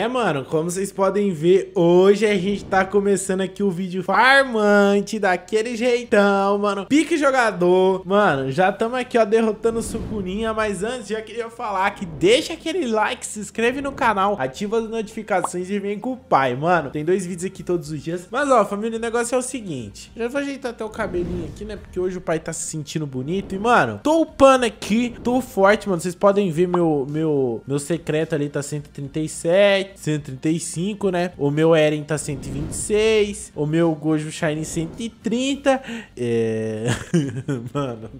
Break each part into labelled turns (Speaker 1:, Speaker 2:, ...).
Speaker 1: É, mano, como vocês podem ver, hoje a gente tá começando aqui o vídeo farmante, daquele jeitão, mano. Pique jogador. Mano, já estamos aqui, ó, derrotando sucuninha, mas antes já queria falar que deixa aquele like, se inscreve no canal, ativa as notificações e vem com o pai, mano. Tem dois vídeos aqui todos os dias. Mas, ó, família, o negócio é o seguinte. Já vou ajeitar até o cabelinho aqui, né, porque hoje o pai tá se sentindo bonito. E, mano, tô upando aqui, tô forte, mano. Vocês podem ver meu, meu, meu secreto ali tá 137. 135, né? O meu Eren tá 126. O meu Gojo Shine 130. É... Mano...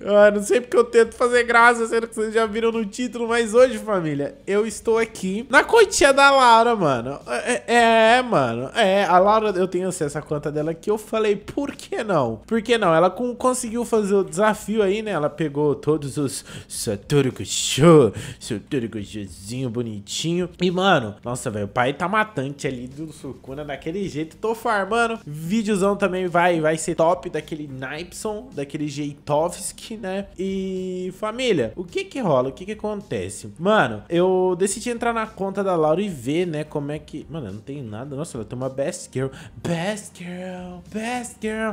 Speaker 1: Eu não sei porque eu tento fazer graça, sendo que vocês já viram no título, mas hoje, família, eu estou aqui na continha da Laura, mano. É, é, é, mano. É, a Laura, eu tenho acesso à conta dela aqui. Eu falei, por que não? Por que não? Ela com, conseguiu fazer o desafio aí, né? Ela pegou todos os Satoru Kusho, Satoru Kushozinho bonitinho. E, mano, mano, nossa, velho, o pai tá matante ali do Sukuna daquele jeito. Tô farmando. Vídeozão também vai, vai ser top daquele Nipson, daquele Jeitovski, né? E família, o que que rola? O que que acontece? Mano, eu decidi entrar na conta da Laura e ver, né, como é que... Mano, eu não tenho nada. Nossa, ela tem uma best girl. Best girl, best girl.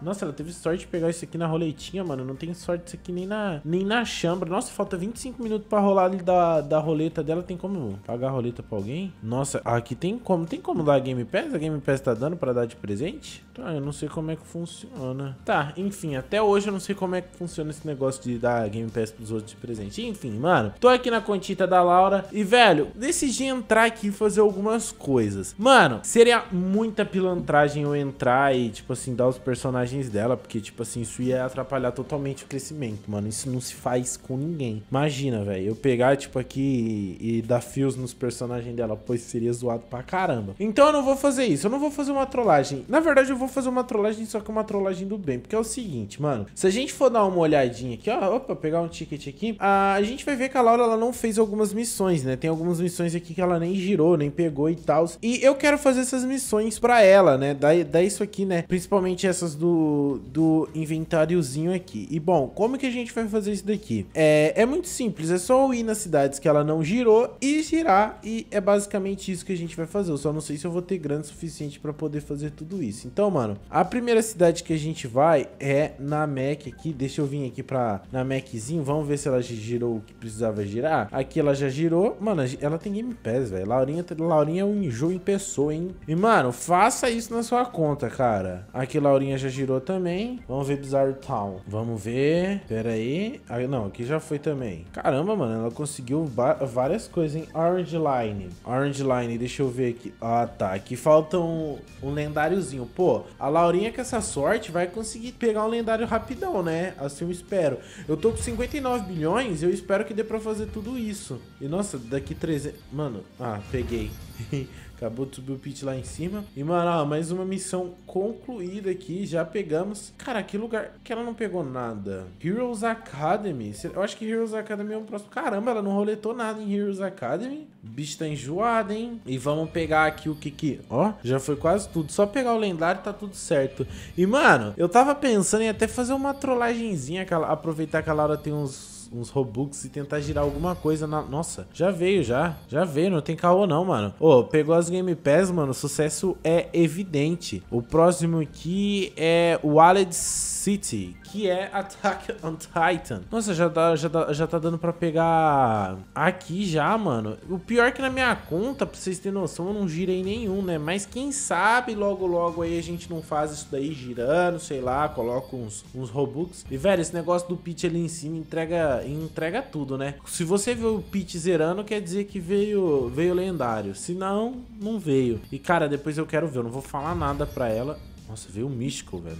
Speaker 1: Nossa, ela teve sorte de pegar isso aqui na roletinha, mano. Não tem sorte disso aqui nem na, nem na chambra. Nossa, falta 25 minutos pra rolar ali da, da roleta dela tem como pagar a roleta pra alguém? Nossa, aqui tem como. Tem como dar Game Pass? A Game Pass tá dando pra dar de presente? Tá, eu não sei como é que funciona. Tá, enfim, até hoje eu não sei como é que funciona esse negócio de dar Game Pass pros outros de presente. Enfim, mano, tô aqui na contita da Laura e, velho, decidi entrar aqui e fazer algumas coisas. Mano, seria muita pilantragem eu entrar e, tipo assim, dar os personagens dela, porque, tipo assim, isso ia atrapalhar totalmente o crescimento, mano. Isso não se faz com ninguém. Imagina, velho, eu pegar, tipo, aqui e e dar fios nos personagens dela, pois seria zoado pra caramba. Então eu não vou fazer isso, eu não vou fazer uma trollagem. Na verdade, eu vou fazer uma trollagem, só que uma trollagem do bem, porque é o seguinte, mano. Se a gente for dar uma olhadinha aqui, ó, opa, pegar um ticket aqui, a gente vai ver que a Laura, ela não fez algumas missões, né? Tem algumas missões aqui que ela nem girou, nem pegou e tal. E eu quero fazer essas missões pra ela, né? Dá, dá isso aqui, né? Principalmente essas do, do inventáriozinho aqui. E bom, como que a gente vai fazer isso daqui? É, é muito simples, é só eu ir nas cidades que ela não girou e girar. E é basicamente isso que a gente vai fazer. Eu só não sei se eu vou ter grana suficiente para poder fazer tudo isso. Então, mano, a primeira cidade que a gente vai é na Mac aqui. Deixa eu vir aqui pra na Maczinho. Vamos ver se ela girou o que precisava girar. Aqui ela já girou. Mano, ela tem Game Pass, velho. Laurinha, Laurinha é um enjoo em pessoa, hein? E, mano, faça isso na sua conta, cara. Aqui Laurinha já girou também. Vamos ver Bizarre Town. Vamos ver. Pera aí. Ah, não, aqui já foi também. Caramba, mano, ela conseguiu várias coisas coisas em Orange Line. Orange Line, deixa eu ver aqui. Ah, tá. Aqui falta um, um lendáriozinho. Pô, a Laurinha com essa sorte vai conseguir pegar um lendário rapidão, né? Assim eu espero. Eu tô com 59 bilhões, eu espero que dê pra fazer tudo isso. E nossa, daqui 300... Mano, ah, peguei. Acabou de subir o pit lá em cima. E, mano, ó, mais uma missão concluída aqui. Já pegamos. Cara, que lugar que ela não pegou nada. Heroes Academy. Eu acho que Heroes Academy é o próximo. Caramba, ela não roletou nada em Heroes Academy. O bicho tá enjoado, hein? E vamos pegar aqui o que que... Ó, já foi quase tudo. Só pegar o lendário tá tudo certo. E, mano, eu tava pensando em até fazer uma trollagenzinha. Aproveitar que a Laura tem uns uns, Robux e tentar girar alguma coisa na... Nossa, já veio, já. Já veio, não tem caô não, mano. Ô, oh, pegou as Game Pass, mano, o sucesso é evidente. O próximo aqui é o Aled City, que é Attack on Titan. Nossa, já, dá, já, dá, já tá dando pra pegar aqui já, mano. O pior é que na minha conta, pra vocês terem noção, eu não girei nenhum, né? Mas quem sabe logo, logo aí a gente não faz isso daí girando, sei lá, coloca uns, uns Robux. E, velho, esse negócio do pitch ali em cima entrega entrega tudo, né? Se você vê o Pete zerando, quer dizer que veio, veio lendário. Se não, não veio. E, cara, depois eu quero ver. Eu não vou falar nada pra ela. Nossa, veio o Místico, velho.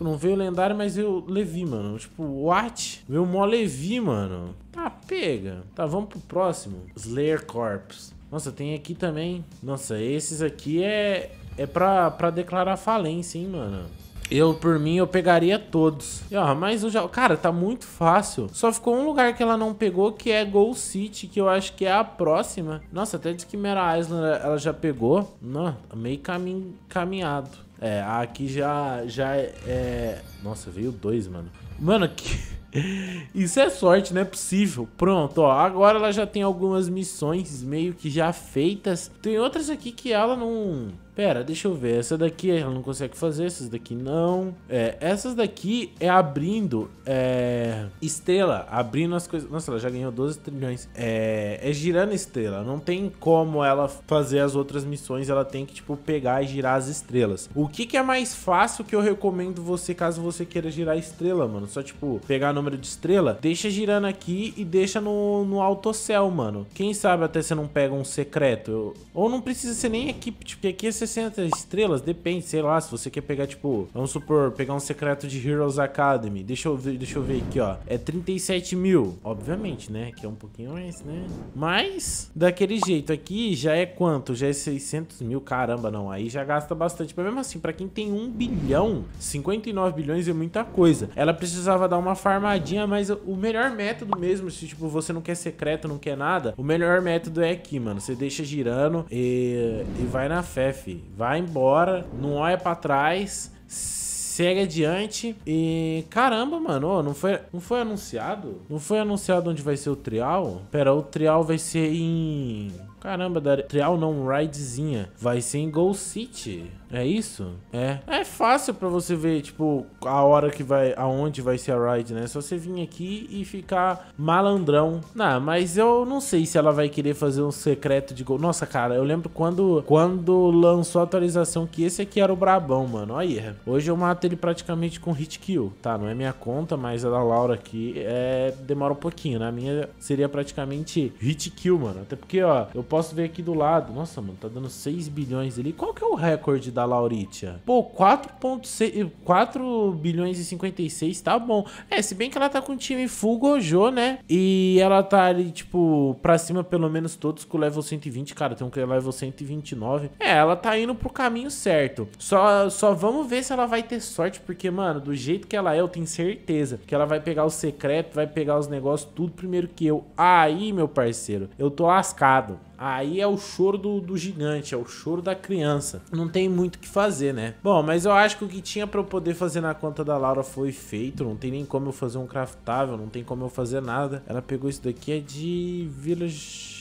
Speaker 1: não veio lendário, mas eu Levi, mano. Tipo, what? Meu mó Levi, mano. Tá, pega. Tá, vamos pro próximo. Slayer Corps. Nossa, tem aqui também. Nossa, esses aqui é... É pra, pra declarar falência, hein, mano. Eu, por mim, eu pegaria todos. E, ó, mas o já... Cara, tá muito fácil. Só ficou um lugar que ela não pegou, que é Gold City, que eu acho que é a próxima. Nossa, até de Mera Island é, ela já pegou. Não, tá meio camin... caminhado. É, aqui já, já é... é nossa, veio dois, mano. Mano, que... Isso é sorte, não é possível. Pronto, ó. Agora ela já tem algumas missões meio que já feitas. Tem outras aqui que ela não Pera, deixa eu ver. Essa daqui ela não consegue fazer, essas daqui não. É, essas daqui é abrindo é, estrela, abrindo as coisas. Nossa, ela já ganhou 12 trilhões. É, é girando estrela. Não tem como ela fazer as outras missões. Ela tem que, tipo, pegar e girar as estrelas. O que, que é mais fácil que eu recomendo você caso você queira girar estrela, mano? Só, tipo, pegar número de estrela, deixa girando aqui e deixa no, no autocel, mano. Quem sabe até você não pega um secreto. Ou não precisa ser nem equipe, tipo, porque aqui é 60 estrelas, depende, sei lá, se você quer pegar, tipo, vamos supor, pegar um secreto de Heroes Academy. Deixa eu ver, deixa eu ver aqui, ó. É 37 mil, obviamente, né? Que é um pouquinho mais, né? Mas, daquele jeito aqui, já é quanto? Já é 600 mil, caramba, não. Aí já gasta bastante. Mas mesmo assim, pra quem tem 1 bilhão, 59 bilhões é muita coisa. Ela precisava dar uma farmadinha, mas o melhor método mesmo, se, tipo, você não quer secreto, não quer nada, o melhor método é aqui, mano. Você deixa girando e, e vai na fé, filho filho. Vai embora, não olha para trás, segue adiante. E caramba, mano, não foi, não foi anunciado? Não foi anunciado onde vai ser o trial? Pera, o trial vai ser em Caramba, da trial não, ridezinha. Vai ser em Go City. É isso? É. É fácil pra você ver, tipo, a hora que vai, aonde vai ser a ride, né? É só você vir aqui e ficar malandrão. Não, mas eu não sei se ela vai querer fazer um secreto de Go... Nossa, cara, eu lembro quando, quando lançou a atualização que esse aqui era o brabão, mano. Olha é. Hoje eu mato ele praticamente com hit kill. Tá, não é minha conta, mas a da Laura aqui é... demora um pouquinho. Na né? minha seria praticamente hit kill, mano. Até porque, ó, eu posso ver aqui do lado. Nossa, mano, tá dando 6 bilhões ali. Qual que é o recorde da Lauritia? Pô, 4.6... 4 bilhões e 56, tá bom. É, se bem que ela tá com o time full Gojo, né? E ela tá ali, tipo, pra cima pelo menos todos com level 120. Cara, tem um que é level 129. É, ela tá indo pro caminho certo. Só, só vamos ver se ela vai ter sorte, porque, mano, do jeito que ela é, eu tenho certeza que ela vai pegar o secreto, vai pegar os negócios tudo primeiro que eu. Aí, meu parceiro, eu tô lascado. Aí é o choro do, do gigante, é o choro da criança. Não tem muito o que fazer, né? Bom, mas eu acho que o que tinha para eu poder fazer na conta da Laura foi feito. Não tem nem como eu fazer um craftável, não tem como eu fazer nada. Ela pegou isso daqui, é de Village...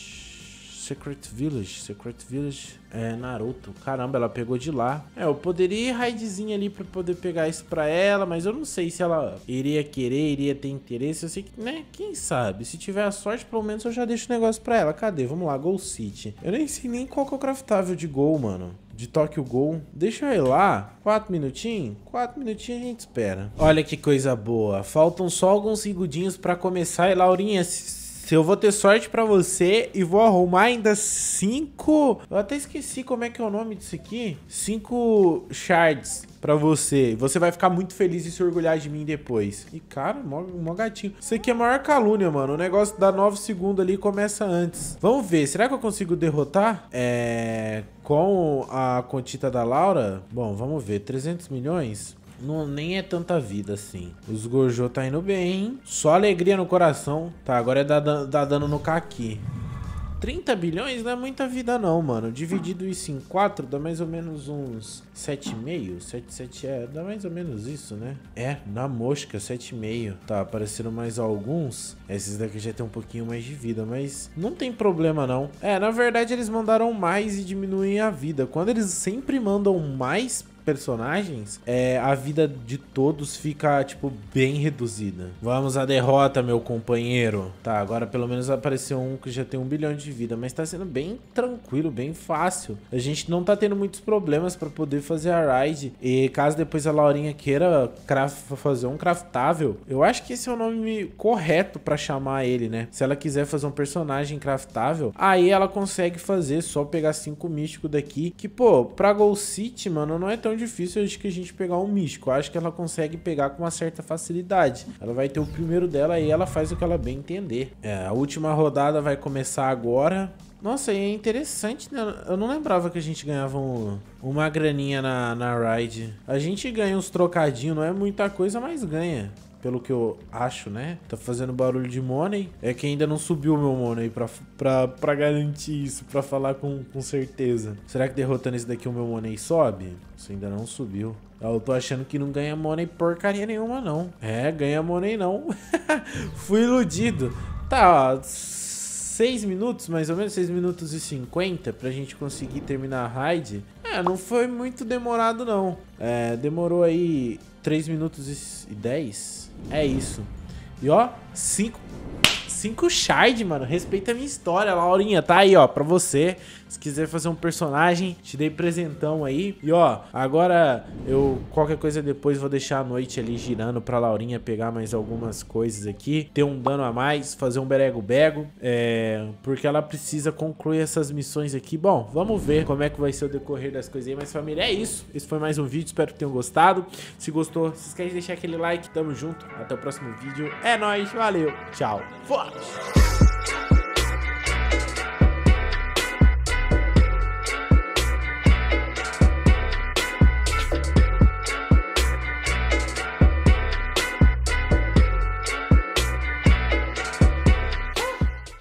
Speaker 1: Secret Village. Secret Village é Naruto. Caramba, ela pegou de lá. É, eu poderia ir raidzinha ali pra poder pegar isso pra ela, mas eu não sei se ela iria querer, iria ter interesse. Eu sei que, né? Quem sabe? Se tiver a sorte, pelo menos eu já deixo o negócio pra ela. Cadê? Vamos lá, Gol City. Eu nem sei nem qual que é o craftável de Gol, mano de Tokyo Gol. Deixa eu ir lá. Quatro minutinhos? Quatro minutinhos a gente espera. Olha que coisa boa. Faltam só alguns segundinhos pra começar. E Laurinha, se eu vou ter sorte para você e vou arrumar ainda cinco. Eu até esqueci como é que é o nome disso aqui. Cinco shards para você. Você vai ficar muito feliz e se orgulhar de mim depois. E, cara, mó, mó gatinho. Isso aqui é a maior calúnia, mano. O negócio dá 9 segundos ali e começa antes. Vamos ver. Será que eu consigo derrotar? É... Com a contita da Laura? Bom, vamos ver. 300 milhões? Não, nem é tanta vida assim. Os Gojo tá indo bem, hein? Só alegria no coração. Tá, agora é dar, dar dano no Kaki. 30 bilhões não é muita vida não, mano. Dividido isso em 4 dá mais ou menos uns 7,5. 77 é, dá mais ou menos isso, né? É, na mosca, 7,5. Tá, aparecendo mais alguns. Esses daqui já tem um pouquinho mais de vida, mas não tem problema não. É, na verdade eles mandaram mais e diminuem a vida. Quando eles sempre mandam mais personagens, é, a vida de todos fica, tipo, bem reduzida. Vamos à derrota, meu companheiro. Tá, agora pelo menos apareceu um que já tem um bilhão de vida, mas tá sendo bem tranquilo, bem fácil. A gente não tá tendo muitos problemas para poder fazer a ride. E caso depois a Laurinha queira fazer um craftável, eu acho que esse é o nome correto para chamar ele, né? Se ela quiser fazer um personagem craftável, aí ela consegue fazer, só pegar cinco místicos daqui. Que, pô, pra Gold City, mano, não é tão tão difícil acho que a gente pegar um místico. Eu acho que ela consegue pegar com uma certa facilidade. Ela vai ter o primeiro dela e ela faz o que ela bem entender. É, a última rodada vai começar agora. Nossa, e é interessante, né? Eu não lembrava que a gente ganhava um, uma graninha na, na ride. A gente ganha uns trocadinhos, não é muita coisa, mas ganha pelo que eu acho, né? Tá fazendo barulho de money. É que ainda não subiu o meu money pra, pra, pra garantir isso, pra falar com, com certeza. Será que derrotando esse daqui o meu money sobe? Isso ainda não subiu. Ah, eu tô achando que não ganha money porcaria nenhuma, não. É, ganha money não. Fui iludido. Tá, ó. 6 minutos, mais ou menos, 6 minutos e 50 pra gente conseguir terminar a raid. É, não foi muito demorado, não. É, demorou aí 3 minutos e 10 é isso. E ó, cinco, cinco shard, mano. Respeita a minha história, Laurinha. Tá aí, ó, pra você. Se quiser fazer um personagem, te dei presentão aí. E ó, agora eu qualquer coisa depois vou deixar a noite ali girando pra Laurinha pegar mais algumas coisas aqui. Ter um dano a mais, fazer um berego-bego. É, porque ela precisa concluir essas missões aqui. Bom, vamos ver como é que vai ser o decorrer das coisas aí. Mas família, é isso. Esse foi mais um vídeo, espero que tenham gostado. Se gostou, se esquece de deixar aquele like. Tamo junto, até o próximo vídeo. É nóis, valeu, tchau. Fora!